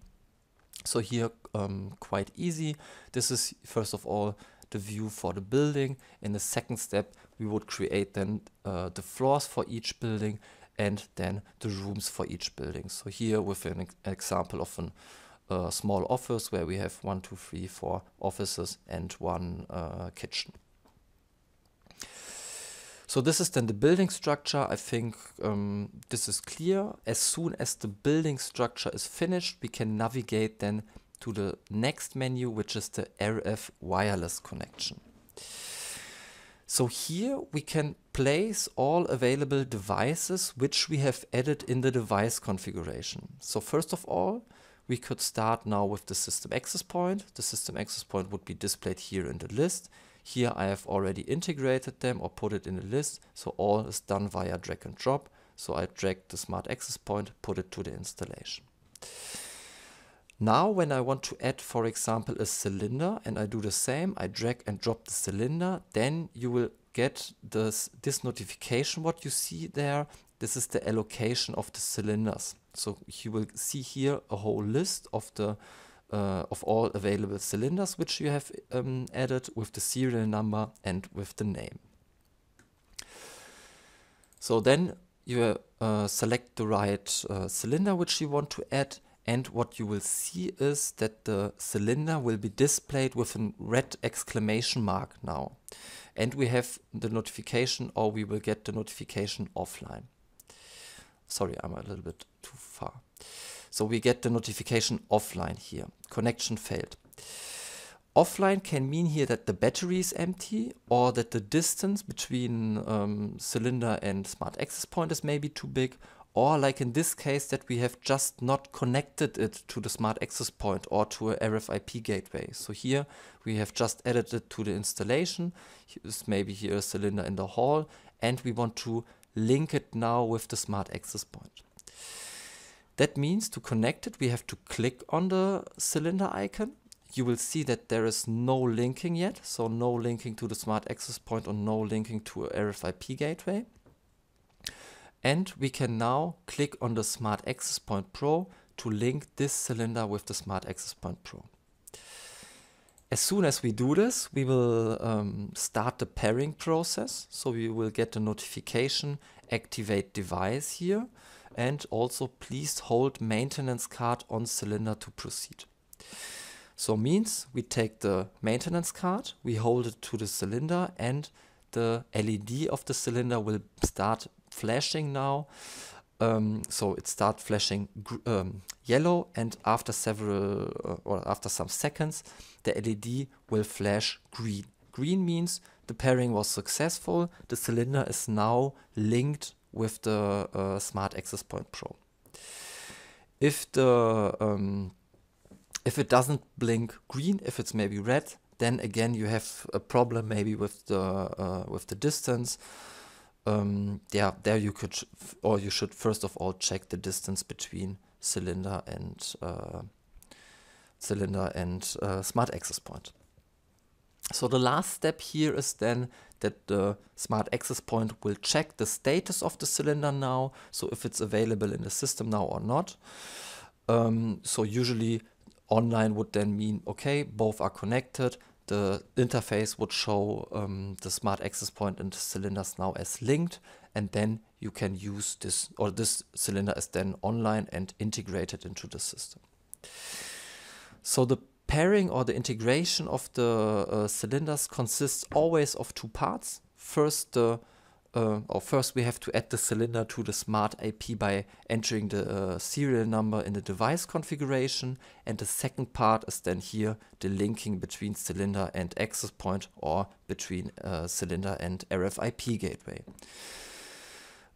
So here um, quite easy. This is first of all the view for the building. In the second step, we would create then uh, the floors for each building and then the rooms for each building. So here with an example of a uh, small office where we have one, two, three, four offices and one uh, kitchen. So this is then the building structure. I think um, this is clear. As soon as the building structure is finished, we can navigate then to the next menu, which is the RF wireless connection. So here we can place all available devices which we have added in the device configuration. So first of all, we could start now with the system access point. The system access point would be displayed here in the list. Here I have already integrated them or put it in a list. So all is done via drag and drop. So I drag the smart access point, put it to the installation. Now when I want to add, for example, a cylinder and I do the same, I drag and drop the cylinder, then you will get this, this notification what you see there. This is the allocation of the cylinders. So you will see here a whole list of the uh, of all available cylinders which you have um, added with the serial number and with the name. So then you uh, select the right uh, cylinder which you want to add and what you will see is that the cylinder will be displayed with a red exclamation mark now and we have the notification or we will get the notification offline sorry I'm a little bit too far so we get the notification offline here connection failed offline can mean here that the battery is empty or that the distance between um, cylinder and smart access point is maybe too big or like in this case that we have just not connected it to the smart access point or to a RFIP gateway. So here we have just added it to the installation, Here's maybe here a cylinder in the hall, and we want to link it now with the smart access point. That means to connect it, we have to click on the cylinder icon. You will see that there is no linking yet, so no linking to the smart access point or no linking to a RFIP gateway and we can now click on the Smart Access Point Pro to link this cylinder with the Smart Access Point Pro. As soon as we do this, we will um, start the pairing process. So we will get the notification activate device here and also please hold maintenance card on cylinder to proceed. So means we take the maintenance card, we hold it to the cylinder and the LED of the cylinder will start flashing now. Um, so it starts flashing um, yellow and after several uh, or after some seconds the LED will flash green. Green means the pairing was successful, the cylinder is now linked with the uh, Smart Access Point Pro. If the um, if it doesn't blink green, if it's maybe red, then again you have a problem maybe with the uh, with the distance um, ähm, yeah, there you could, or you should first of all check the distance between cylinder and uh, cylinder and uh, smart access point. So the last step here is then that the smart access point will check the status of the cylinder now, so if it's available in the system now or not. Um, so usually online would then mean, okay, both are connected, the interface would show um, the smart access point and cylinders now as linked and then you can use this or this cylinder is then online and integrated into the system. So the pairing or the integration of the uh, cylinders consists always of two parts. First the uh, or first we have to add the cylinder to the smart AP by entering the uh, serial number in the device configuration and the second part is then here the linking between cylinder and access point or between uh, cylinder and RFIP gateway.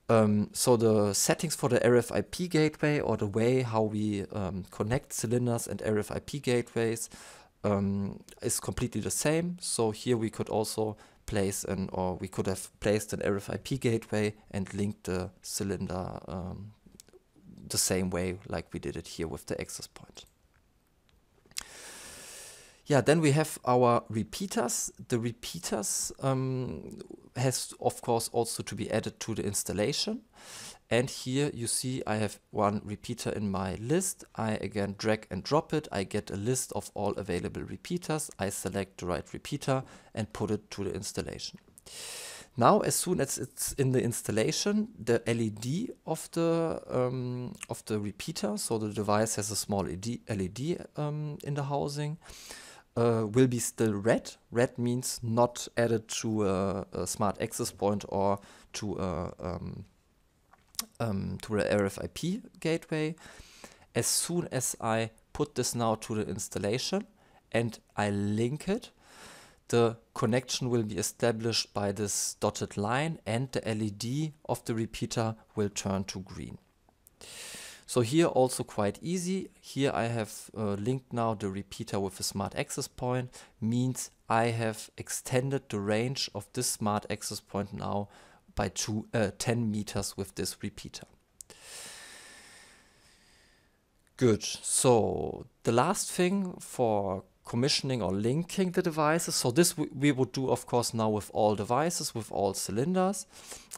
Um, so the settings for the RFIP gateway or the way how we um, connect cylinders and RFIP gateways um, is completely the same. So here we could also place an, or we could have placed an RFIP gateway and linked the cylinder um, the same way like we did it here with the access point. Yeah, then we have our repeaters. The repeaters um, has of course also to be added to the installation. And here you see I have one repeater in my list. I again drag and drop it. I get a list of all available repeaters. I select the right repeater and put it to the installation. Now, as soon as it's in the installation, the LED of the um, of the repeater, so the device has a small LED, um, in the housing, uh, will be still red. Red means not added to a, a smart access point or to a um, um, to the RFIP gateway. As soon as I put this now to the installation and I link it, the connection will be established by this dotted line and the LED of the repeater will turn to green. So here also quite easy. Here I have uh, linked now the repeater with a smart access point, means I have extended the range of this smart access point now by two, uh, 10 meters with this repeater. Good, so the last thing for commissioning or linking the devices. So this we would do, of course, now with all devices, with all cylinders.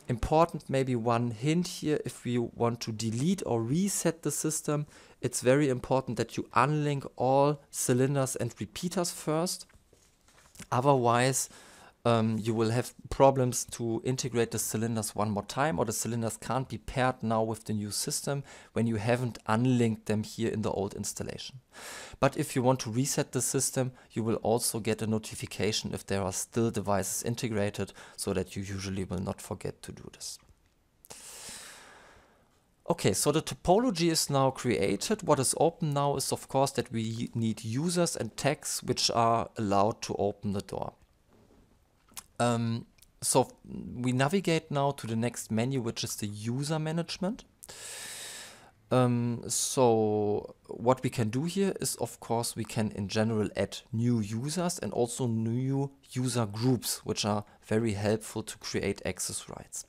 Important, maybe one hint here, if we want to delete or reset the system, it's very important that you unlink all cylinders and repeaters first. Otherwise, um, you will have problems to integrate the cylinders one more time or the cylinders can't be paired now with the new system when you haven't unlinked them here in the old installation. But if you want to reset the system, you will also get a notification if there are still devices integrated so that you usually will not forget to do this. Okay, so the topology is now created. What is open now is of course that we need users and tags which are allowed to open the door. Um, so we navigate now to the next menu, which is the user management. Um, so what we can do here is, of course, we can in general add new users and also new user groups, which are very helpful to create access rights.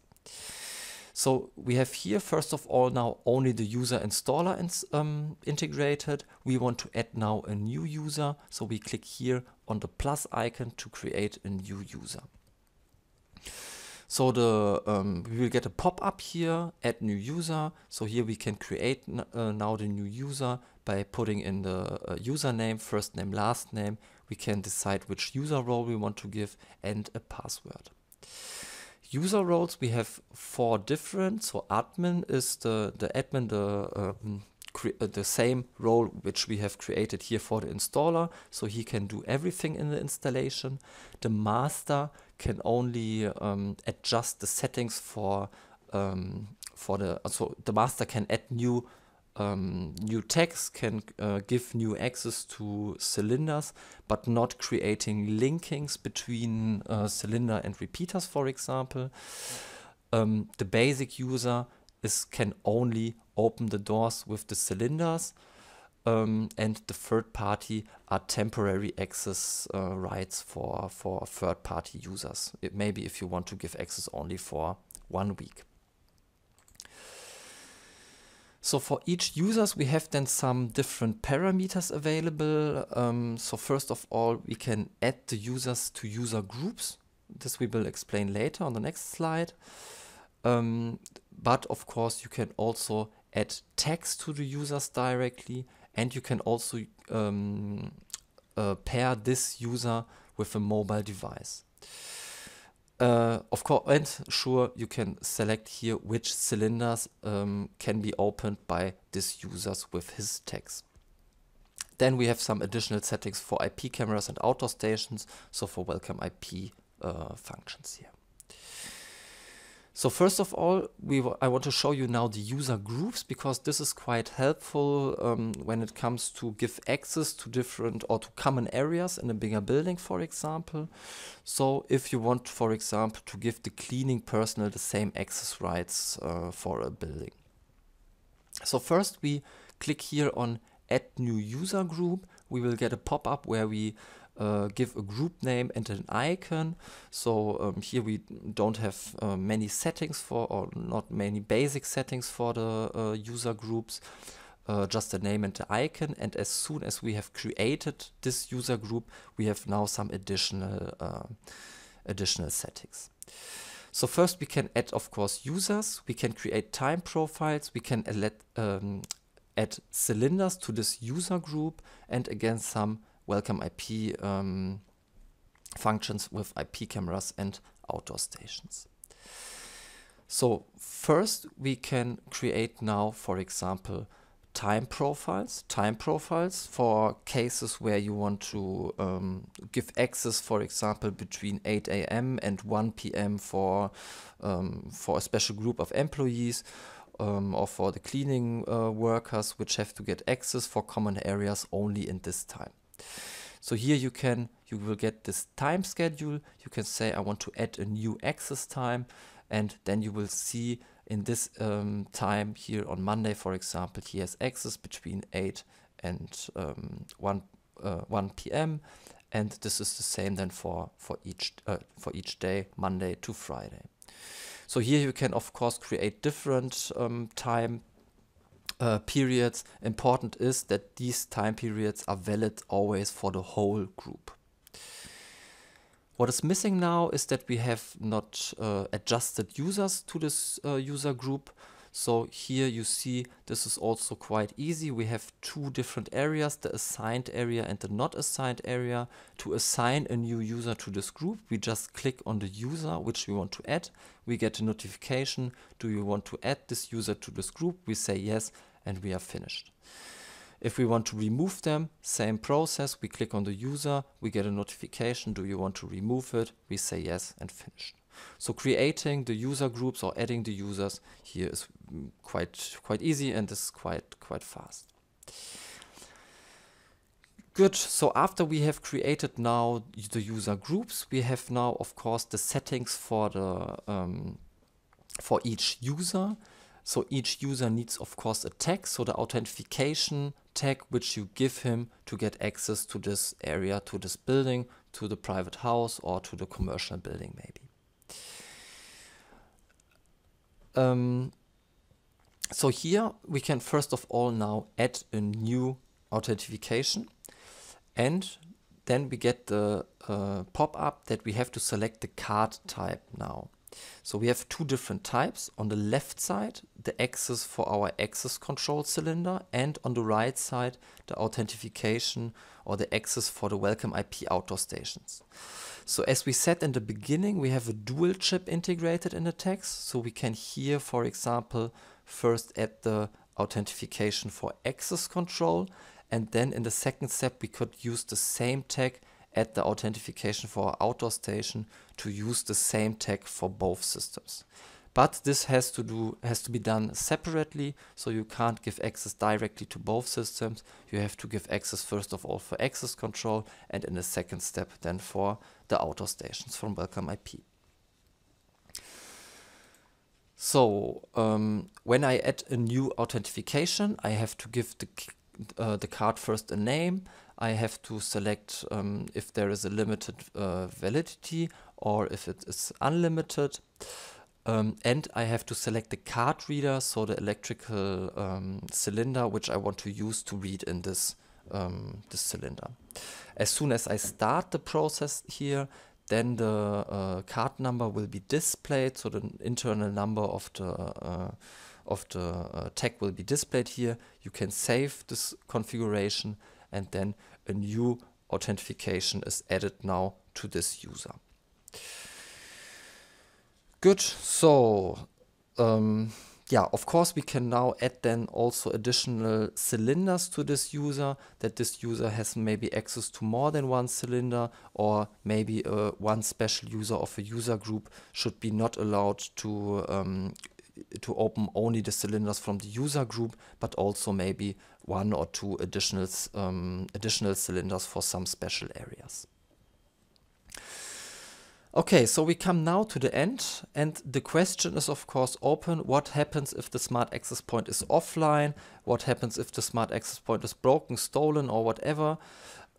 So we have here, first of all, now only the user installer ins um, integrated. We want to add now a new user. So we click here on the plus icon to create a new user. So the um, we will get a pop-up here, add new user. So here we can create uh, now the new user by putting in the uh, username, first name, last name. We can decide which user role we want to give and a password. User roles, we have four different. So admin is the, the admin, the um, uh, the same role which we have created here for the installer so he can do everything in the installation. The master can only um, adjust the settings for um, for the so the master can add new um, new tags, can uh, give new access to cylinders, but not creating linkings between uh, cylinder and repeaters, for example. Um, the basic user is can only open the doors with the cylinders um, and the third party are temporary access uh, rights for, for third party users. It maybe if you want to give access only for one week. So for each users, we have then some different parameters available. Um, so first of all, we can add the users to user groups. This we will explain later on the next slide. Um, but of course, you can also add tags to the users directly and you can also um, uh, pair this user with a mobile device. Uh, of course, and sure, you can select here which cylinders um, can be opened by this user with his tags. Then we have some additional settings for IP cameras and outdoor stations, so for welcome IP uh, functions here. So first of all, we I want to show you now the user groups because this is quite helpful um, when it comes to give access to different or to common areas in a bigger building, for example. So if you want, for example, to give the cleaning personnel the same access rights uh, for a building. So first we click here on add new user group. We will get a pop-up where we uh, give a group name and an icon. So um, here we don't have uh, many settings for or not many basic settings for the uh, user groups. Uh, just a name and an icon and as soon as we have created this user group we have now some additional uh, additional settings. So first we can add of course users, we can create time profiles, we can um, add cylinders to this user group and again some welcome IP um, functions with IP cameras and outdoor stations. So first we can create now, for example, time profiles, time profiles for cases where you want to um, give access, for example, between 8 a.m. and 1 p.m. for um, for a special group of employees um, or for the cleaning uh, workers, which have to get access for common areas only in this time. So here you can, you will get this time schedule. You can say, I want to add a new access time. And then you will see in this um, time here on Monday, for example, he has access between 8 and um, 1, uh, 1 p.m. And this is the same then for, for, each, uh, for each day, Monday to Friday. So here you can, of course, create different um, time uh, periods, important is that these time periods are valid always for the whole group. What is missing now is that we have not uh, adjusted users to this uh, user group. So here you see this is also quite easy. We have two different areas, the assigned area and the not assigned area. To assign a new user to this group, we just click on the user which we want to add. We get a notification. Do you want to add this user to this group? We say yes and we are finished. If we want to remove them, same process, we click on the user, we get a notification, do you want to remove it? We say yes and finished. So creating the user groups or adding the users here is mm, quite quite easy and is quite quite fast. Good, so after we have created now the user groups, we have now of course the settings for the um, for each user. So each user needs of course a tag, so the authentication tag which you give him to get access to this area, to this building, to the private house or to the commercial building maybe. Um, so here we can first of all now add a new authentication and then we get the uh, pop-up that we have to select the card type now. So we have two different types. On the left side, the access for our access control cylinder and on the right side, the authentication or the access for the welcome IP outdoor stations. So as we said in the beginning, we have a dual chip integrated in the text. So we can here, for example, first add the authentication for access control. And then in the second step, we could use the same tag Add the authentication for outdoor station to use the same tag for both systems. But this has to do has to be done separately, so you can't give access directly to both systems. You have to give access first of all for access control and in the second step then for the outdoor stations from Welcome IP. So um, when I add a new authentication, I have to give the, uh, the card first a name I have to select um, if there is a limited uh, validity or if it is unlimited. Um, and I have to select the card reader, so the electrical um, cylinder which I want to use to read in this, um, this cylinder. As soon as I start the process here, then the uh, card number will be displayed, so the internal number of the uh, of the uh, tag will be displayed here. You can save this configuration and then a new authentication is added now to this user. Good, so um, yeah, of course we can now add then also additional cylinders to this user, that this user has maybe access to more than one cylinder or maybe uh, one special user of a user group should be not allowed to um, to open only the cylinders from the user group, but also maybe one or two additional um, additional cylinders for some special areas. Okay, so we come now to the end and the question is of course open. What happens if the smart access point is offline? What happens if the smart access point is broken, stolen or whatever?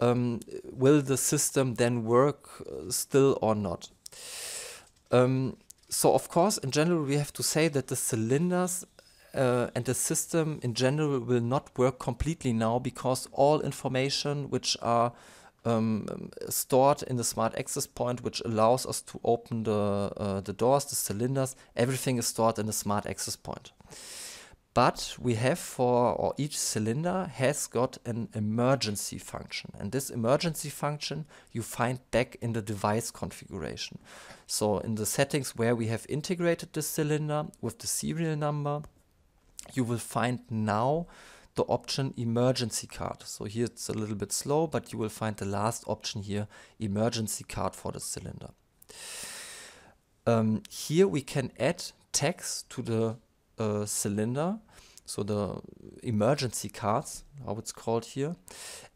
Um, will the system then work uh, still or not? Um, so of course, in general, we have to say that the cylinders uh, and the system in general will not work completely now because all information which are um, stored in the smart access point, which allows us to open the uh, the doors, the cylinders. Everything is stored in the smart access point. But we have for or each cylinder has got an emergency function, and this emergency function you find back in the device configuration. So in the settings where we have integrated the cylinder with the serial number you will find now the option emergency card. So here it's a little bit slow, but you will find the last option here, emergency card for the cylinder. Um, here we can add tags to the uh, cylinder, so the emergency cards, how it's called here.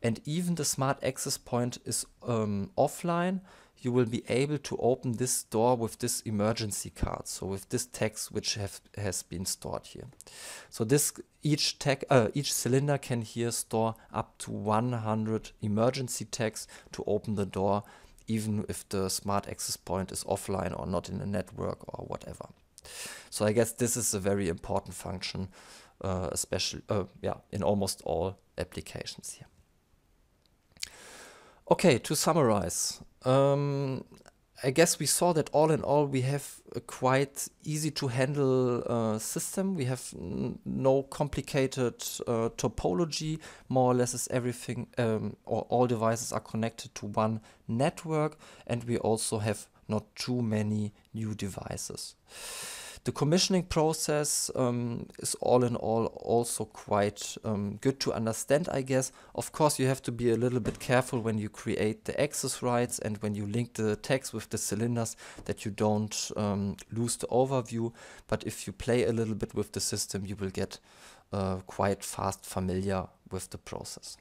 And even the smart access point is um, offline, you will be able to open this door with this emergency card. So with this text which have, has been stored here. So this each tag, uh, each cylinder can here store up to 100 emergency tags to open the door, even if the smart access point is offline or not in a network or whatever. So I guess this is a very important function, uh, especially uh, yeah, in almost all applications here. Okay, to summarize, um, I guess we saw that all in all we have a quite easy to handle uh, system. We have no complicated uh, topology. More or less, is everything um, or all devices are connected to one network, and we also have not too many new devices. The commissioning process um, is all in all also quite um, good to understand, I guess. Of course, you have to be a little bit careful when you create the access rights and when you link the tags with the cylinders that you don't um, lose the overview. But if you play a little bit with the system, you will get uh, quite fast familiar with the process.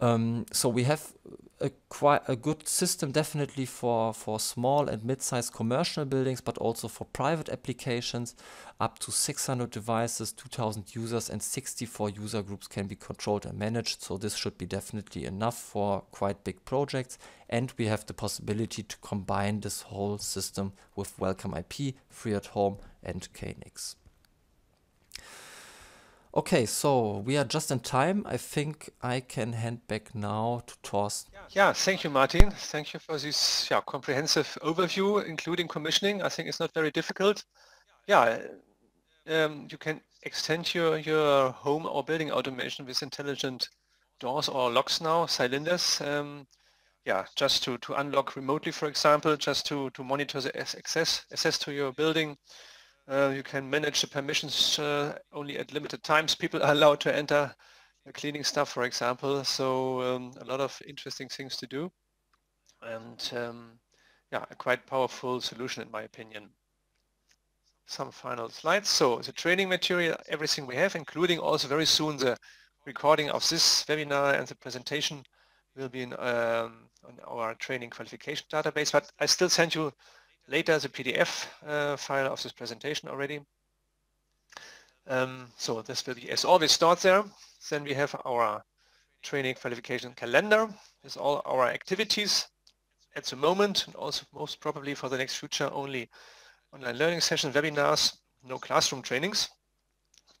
Um, so we have a quite a good system definitely for, for small and mid-sized commercial buildings, but also for private applications. Up to 600 devices, 2000 users and 64 user groups can be controlled and managed. So this should be definitely enough for quite big projects. And we have the possibility to combine this whole system with Welcome IP, Free at Home and KNX. Okay, so we are just in time. I think I can hand back now to Torsten. Yeah, thank you, Martin. Thank you for this yeah, comprehensive overview, including commissioning. I think it's not very difficult. Yeah, um, you can extend your, your home or building automation with intelligent doors or locks now, cylinders. Um, yeah, just to, to unlock remotely, for example, just to, to monitor the access, access to your building. Uh, you can manage the permissions uh, only at limited times. People are allowed to enter cleaning stuff, for example. So um, a lot of interesting things to do. And um, yeah, a quite powerful solution in my opinion. Some final slides. So the training material, everything we have, including also very soon the recording of this webinar and the presentation will be in, um, on our training qualification database. But I still send you later the PDF uh, file of this presentation already. Um, so this will be, as always, stored there. Then we have our training qualification calendar with all our activities at the moment and also most probably for the next future only online learning sessions, webinars, no classroom trainings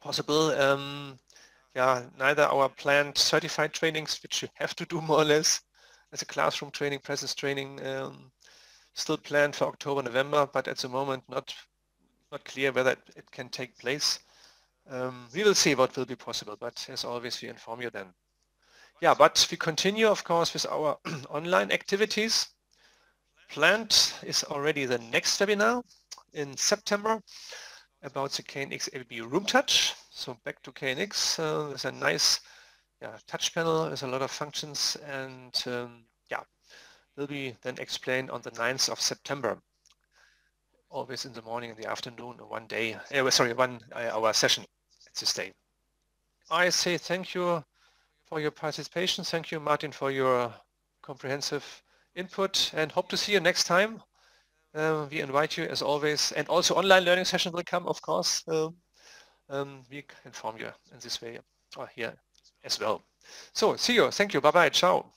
possible. Um, yeah, neither our planned certified trainings, which you have to do more or less as a classroom training, presence training, um, still planned for October, November, but at the moment not not clear whether it, it can take place. Um, we will see what will be possible, but as always, we inform you then. Yeah, but we continue, of course, with our online activities. Planned is already the next webinar in September about the KNX AB Room Touch. So back to KNX. Uh, there's a nice yeah, touch panel. There's a lot of functions and um, yeah, will be then explained on the 9th of September, always in the morning and the afternoon, one day, eh, sorry, one eh, hour session at this day. I say thank you for your participation. Thank you, Martin, for your comprehensive input and hope to see you next time. Um, we invite you as always and also online learning session will come, of course. Um, um, we inform you in this way or here as well. So see you. Thank you. Bye-bye. Ciao.